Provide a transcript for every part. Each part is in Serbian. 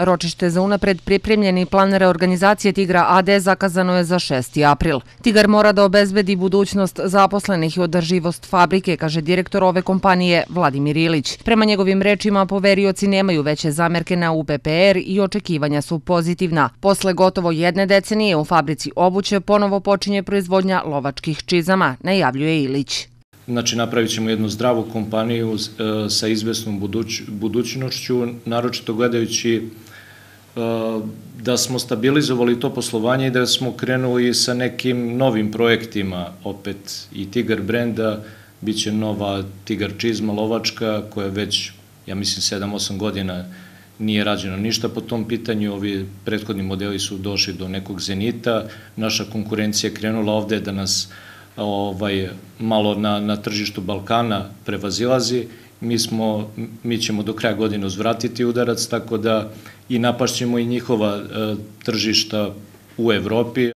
Ročište za unapred pripremljeni plan reorganizacije Tigra AD zakazano je za 6. april. Tigar mora da obezbedi budućnost zaposlenih i održivost fabrike, kaže direktor ove kompanije Vladimir Ilić. Prema njegovim rečima, poverioci nemaju veće zamerke na UPPR i očekivanja su pozitivna. Posle gotovo jedne decenije u fabrici obuće ponovo počinje proizvodnja lovačkih čizama, najavljuje Ilić. Znači, napravit ćemo jednu zdravu kompaniju e, sa izvesnom budućnošću, naročito gledajući Eh, da smo stabilizovali to poslovanje i da smo krenuli sa nekim novim projektima, opet i Tigar brenda, bit će nova Tigar čizma lovačka koja već, ja mislim, 7-8 godina nije rađeno ništa po tom pitanju, ovi prethodni modeli su došli do nekog zenita, naša konkurencija je krenula ovde da nas ovaj, malo na, na tržištu Balkana prevazilazi mi, smo, mi ćemo do kraja godine uzvratiti udarac, tako da i napašćemo i njihova e, tržišta u Evropi.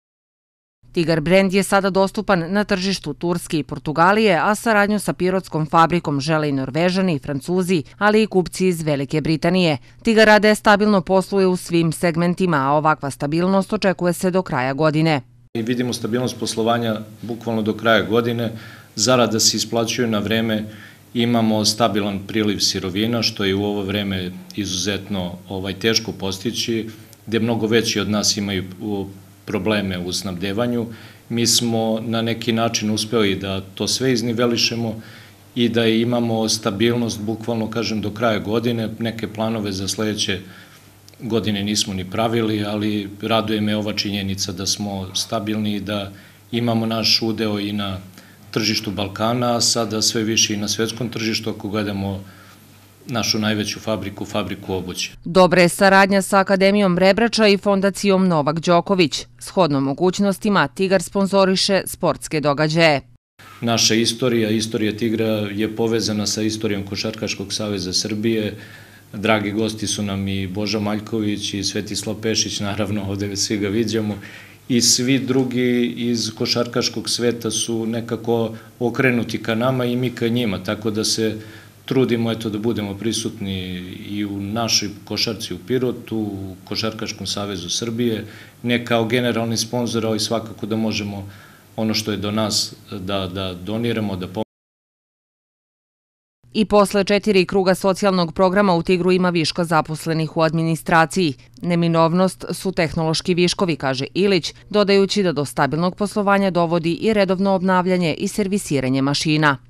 Tigar brand je sada dostupan na tržištu Turske i Portugalije, a saradnju sa pirotskom fabrikom žele i Norvežani i Francuzi, ali i kupci iz Velike Britanije. Tigar rade stabilno posluje u svim segmentima, a ovakva stabilnost očekuje se do kraja godine. I vidimo stabilnost poslovanja bukvalno do kraja godine, zarada se isplaćuje na vreme, imamo stabilan priliv sirovina, što je u ovo vreme izuzetno ovaj, teško postići, gde mnogo veći od nas imaju probleme u snabdevanju. Mi smo na neki način uspeli da to sve iznivelišemo i da imamo stabilnost, bukvalno kažem, do kraja godine. Neke planove za sledeće godine nismo ni pravili, ali raduje me ova činjenica da smo stabilni i da imamo naš udeo i na tržištu Balkana, a sada sve više i na svetskom tržištu ako gledamo našu najveću fabriku, fabriku obuće. Dobra je saradnja sa Akademijom Rebrača i fondacijom Novak Đoković. Shodno mogućnostima, Tigar sponzoriše sportske događaje. Naša istorija, istorija Tigra je povezana sa istorijom Košarkaškog saveza Srbije. Dragi gosti su nam i Boža Maljković i Svetislav Pešić, naravno ovde svi ga vidimo, i svi drugi iz košarkaškog sveta su nekako okrenuti ka nama i mi ka njima, tako da se trudimo eto da budemo prisutni i u našoj košarci u Pirotu, u Košarkaškom savezu Srbije, ne kao generalni sponsor, ali svakako da možemo ono što je do nas da, da doniramo, da pomoći. I posle četiri kruga socijalnog programa u Tigru ima viška zaposlenih u administraciji. Neminovnost su tehnološki viškovi, kaže Ilić, dodajući da do stabilnog poslovanja dovodi i redovno obnavljanje i servisiranje mašina.